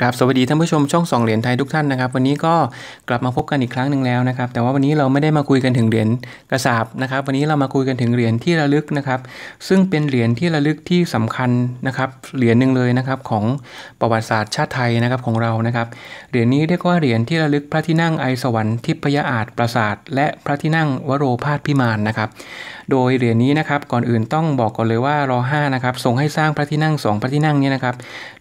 ครับสวัสดีท่านผู้ชมช่องสองเหรียญไทยทุกท่านนะครับวันนี้ก็กลับมาพบกันอีกครั้งหนึ่งแล้วนะครับ แต่ว่าวันนี้เราไม่ได้มาคุยกันถึงเหรียญกระสาบนะครับ วันนี้เรามาคุยกันถึงเหรียญที่ระลึกนะครับ ซึ่งเป็นเหรียญที่ระลึกที่สำคัญนะครับเหรียญหนึ่งเลยนะครับของประวัติศาสตร์ชาติไทยนะครับของเรานะครับเหรียญนี้เรียกว่าเหรียญที่ระลึกพระที่นั่งไอสวรรค์ทิพยอาจปราสาทและพระที่นั่งวโรพาสพิมานนะครับโดยเหรียญนี้นะครับก่อนอื่นต้องบอกก่อนเลยว่ารอ5นะครับทรงให้สร้างพระที่นั่ง2พระที่นั่งนี้นะครับ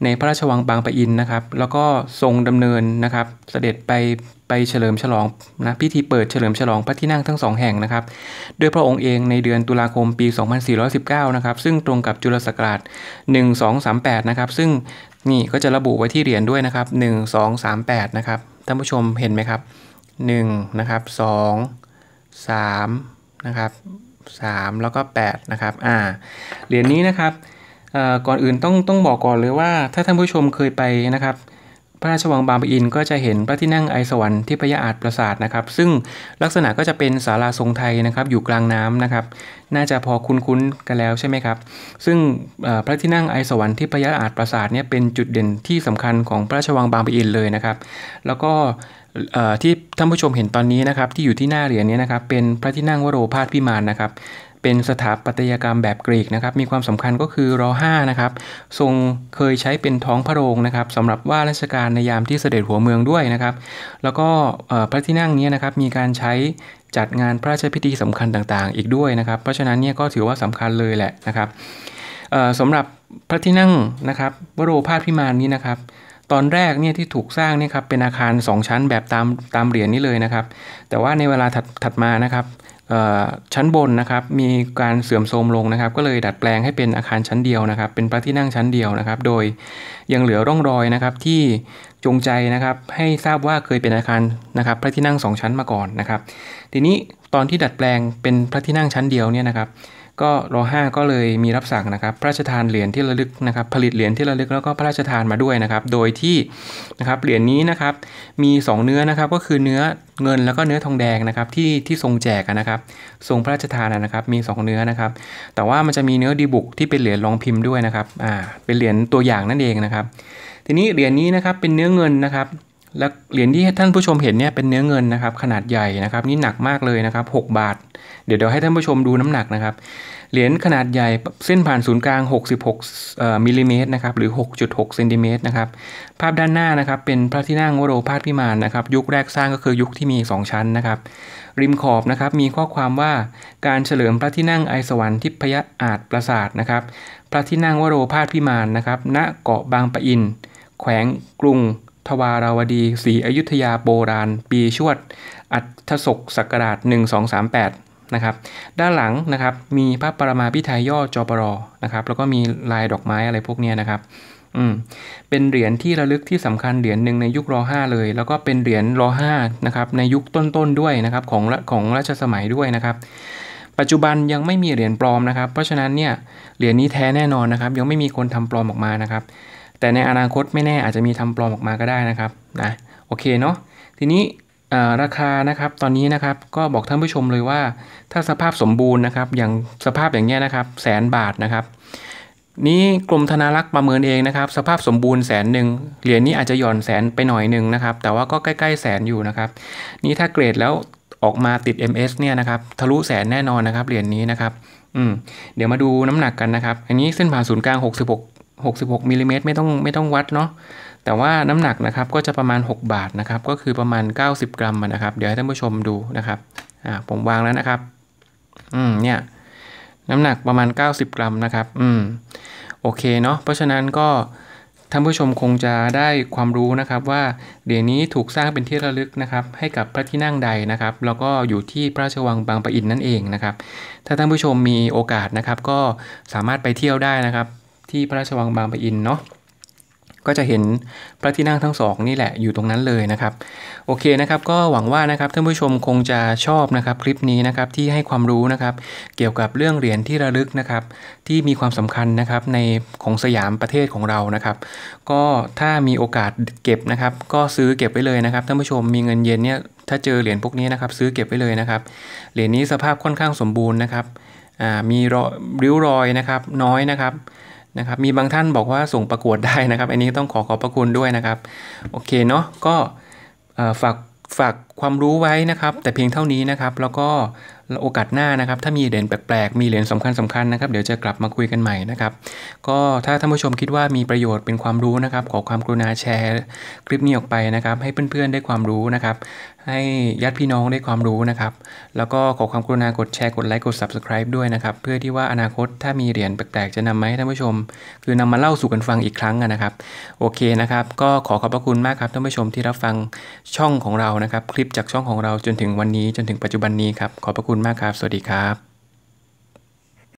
ในพระราชวังบางปะอินนะครับแล้วก็ทรงดำเนินนะครับ เสด็จไปไปเฉลิมฉลองนะพิธีเปิดเฉลิมฉลองพระที่นั่งทั้งสองแห่งนะครับด้วยพระองค์เองในเดือนตุลาคมปี 2419 นะครับซึ่งตรงกับจุลศักราช 1238 นะครับซึ่งนี่ก็จะระบุไว้ที่เหรียญด้วยนะครับ 1238 นะครับท่านผู้ชมเห็นไหมครับ 1 นะครับ 2 3 นะครับ 3 แล้วก็ 8 นะครับอ่าเหรียญนี้นะครับก่อนอื่นต้องต้องบอกก่อนเลยว่าถ้าท่านผู้ชมเคยไปนะครับ พระราชวังบางปะอินก็จะเห็นพระที่นั่งไอสวรรค์ที่พระยาอาจปราสาทนะครับ ซึ่งลักษณะก็จะเป็นศาลาทรงไทยนะครับ อยู่กลางน้ำนะครับ น่าจะพอคุ้นๆกันแล้วใช่ไหมครับ ซึ่งพระที่นั่งไอสวรรค์ที่พระยาอาจปราสาทเนี่ยเป็นจุดเด่นที่สำคัญของพระราชวังบางปะอินเลยนะครับ แล้วก็ที่ท่านผู้ชมเห็นตอนนี้นะครับ ที่อยู่ที่หน้าเหรียญนี้นะครับ เป็นพระที่นั่งวโรพาสพิมานนะครับเป็นสถาปัตยกรรมแบบกรีกนะครับ มีความสำคัญก็คือรอ5นะครับทรงเคยใช้เป็นท้องพระโรงนะครับสำหรับว่าราชการในยามที่เสด็จหัวเมืองด้วยนะครับ แล้วก็พระที่นั่งนี้นะครับ มีการใช้จัดงานพระราชพิธีสำคัญต่างๆอีกด้วยนะครับ เพราะฉะนั้นเนี่ยก็ถือว่าสำคัญเลยแหละนะครับสำหรับพระที่นั่งนะครับวโรพาสพิมานนี้นะครับ ตอนแรกเนี่ยที่ถูกสร้างเนี่ยครับ เป็นอาคาร 2 ชั้นแบบตามตามเหรียญนี้เลยนะครับ แต่ว่าในเวลาถัดมานะครับชั้นบนนะครับมีการเสื่อมโทรมลงนะครับ ก็เลยดัดแปลงให้เป็นอาคารชั้นเดียวนะครับ เป็นพระที่นั่งชั้นเดียวนะครับ โดยยังเหลือร่องรอยนะครับที่จงใจนะครับให้ทราบว่าเคยเป็นอาคารนะครับพระที่นั่งสองชั้นมาก่อนนะครับ ทีนี้ตอนที่ดัดแปลงเป็นพระที่นั่งชั้นเดียวเนี่ยนะครับก็รอห้าก็เลยมีรับสั่งนะครับพระราชทานเหรียญที่ระลึกนะครับ ผลิตเหรียญที่ระลึกแล้วก็พระราชทานมาด้วยนะครับ โดยที่นะครับเหรียญนี้นะครับมี 2 เนื้อนะครับ ก็คือเนื้อเงินแล้วก็เนื้อทองแดงนะครับ ที่ที่ทรงแจกนะครับ ทรงพระราชทานนะครับ มี2เนื้อนะครับ แต่ว่ามันจะมีเนื้อดีบุกที่เป็นเหรียญรองพิมพ์ด้วยนะครับอ่าเป็นเหรียญตัวอย่างนั่นเองนะครับ ทีนี้เหรียญนี้นะครับเป็นเนื้อเงินนะครับและเหรียญที่ท่านผู้ชมเห็นเนี่ยเป็นเนื้อเงินนะครับ ขนาดใหญ่นะครับนี่หนักมากเลยนะครับ 6 บาท เดี๋ยวเดี๋ยวให้ท่านผู้ชมดูน้ำหนักนะครับเหรียญขนาดใหญ่เส้นผ่านศูนย์กลาง 66มิลลิเมตรนะครับหรือ 6.6เซนติเมตรนะครับภาพด้านหน้านะครับเป็นพระที่นั่งวโรพาสพิมานนะครับยุคแรกสร้างก็คือยุคที่มี 2 ชั้นนะครับ ริมขอบนะครับมีข้อความว่าการเฉลิมพระที่นั่งไอสวรรค์ทิพยอาจประสาทนะครับ พระที่นั่งวโรพาสพิมานนะครับณเกาะบางปะอินแขวงกรุงทวาราวดีศรีอยุธยาโบราณ ปี ชวดอัฐศก ศักราช1238นะครับด้านหลังนะครับ มีพระปรมาพิไทยย่อจอปรอนะครับ แล้วก็มีลายดอกไม้อะไรพวกนี้นะครับอืมเป็นเหรียญที่ระลึกที่สำคัญเหรียญหนึ่งในยุครห้าเลย แล้วก็เป็นเหรียญรห้านะครับ ในยุคต้นๆด้วยนะครับของของราชสมัยด้วยนะครับ ปัจจุบันยังไม่มีเหรียญปลอมนะครับ เพราะฉะนั้นเนี่ย เหรียญนี้แท้แน่นอนนะครับ ยังไม่มีคนทำปลอมออกมานะครับแต่ในอนาคตไม่แน่อาจจะมีทำปลอมออกมาก็ได้นะครับนะโอเคเนาะทีนี้ราคานะครับตอนนี้นะครับ ก็บอกท่านผู้ชมเลยว่าถ้าสภาพสมบูรณ์นะครับ อย่างสภาพอย่างเงี้ยนะครับแสนบาทนะครับ นี้กรมธนารักษ์ประเมินเองนะครับ สภาพสมบูรณ์แสนหนึ่งเหรียญนี้อาจจะหย่อนแสนไปหน่อยหนึ่งนะครับแต่ว่าก็ใกล้ๆแสนอยู่นะครับนี้ถ้าเกรดแล้วออกมาติด MS เนี่ยนะครับทะลุแสนแน่นอนนะครับเหรียญนี้นะครับอืมเดี๋ยวมาดูน้ำหนักกันนะครับอันนี้เส้นผ่านศูนย์กลาง 66 66มิลิเมตรไม่ต้อง ไม่ต้องวัดเนาะแต่ว่าน้ำหนักนะครับก็จะประมาณ 6 บาทนะครับ ก็คือประมาณ 90 กรัมนะครับเดี๋ยวให้ท่านผู้ชมดูนะครับอ่าผมวางแล้วนะครับ อืมเนี่ย น้ำหนักประมาณ 90 กรัมนะครับ อืม โอเค เนาะเพราะฉะนั้นก็ท่านผู้ชมคงจะได้ความรู้นะครับว่าเหรียญนี้ถูกสร้างเป็นที่ระลึกนะครับ ให้กับพระที่นั่งใดนะครับแล้วก็อยู่ที่พระราชวังบางปะอินนั่นเองนะครับ ถ้าท่านผู้ชมมีโอกาสนะครับ ก็สามารถไปเที่ยวได้นะครับที่พระราชวังบางปะอินเนาะก็จะเห็นพระที่นั่งทั้งสองนี่แหละอยู่ตรงนั้นเลยนะครับ โอเคนะครับก็หวังว่านะครับท่านผู้ชมคงจะชอบนะครับคลิปนี้นะครับที่ให้ความรู้นะครับเกี่ยวกับเรื่องเหรียญที่ระลึกนะครับที่มีความสำคัญนะครับในของสยามประเทศของเรานะครับ ก็ถ้ามีโอกาสเก็บนะครับ ก็ซื้อเก็บไว้เลยนะครับท่านผู้ชมมีเงินเย็นเนี่ยถ้าเจอเหรียญพวกนี้นะครับ ซื้อเก็บไว้เลยนะครับเหรียญนี้สภาพค่อนข้างสมบูรณ์นะครับมีริ้วรอยนะครับ น้อยนะครับนะครับมีบางท่านบอกว่าส่งประกวดได้นะครับ อันนี้ต้องขอขอบพระคุณด้วยนะครับ โอเคเนาะก็ฝากฝากความรู้ไว้นะครับ แต่เพียงเท่านี้นะครับ แล้วก็โอกาสหน้านะครับถ้ามีเหรียญแปลกๆ มีเหรียญสำคัญสำคัญนะครับเดี๋ยวจะกลับมาคุยกันใหม่นะครับก็ถ้าท่านผู้ชมคิดว่ามีประโยชน์เป็นความรู้นะครับ ขอความกรุณาแชร์ คลิปนี้ออกไปนะครับ ให้เพื่อนๆ ได้ความรู้นะครับ ให้ญาติพี่น้องได้ความรู้นะครับ แล้วก็ขอความกรุณากดแชร์กดไลค์กด subscribe ด้วยนะครับเพื่อที่ว่าอนาคตถ้ามีเหรียญแปลกๆ จะนำมาให้ท่านผู้ชม คือนำมาเล่าสู่กันฟังอีกครั้งนะครับ โอเคนะครับ ก็ขอขอบพระคุณมากครับท่านผู้ชมที่รับฟังช่องของเรานะครับคลิปปจากช่องของเราจนถึงวันนี้จนถึงปัจจุบันนี้ครับ ขอบพระคุณมากครับ สวัสดีครับ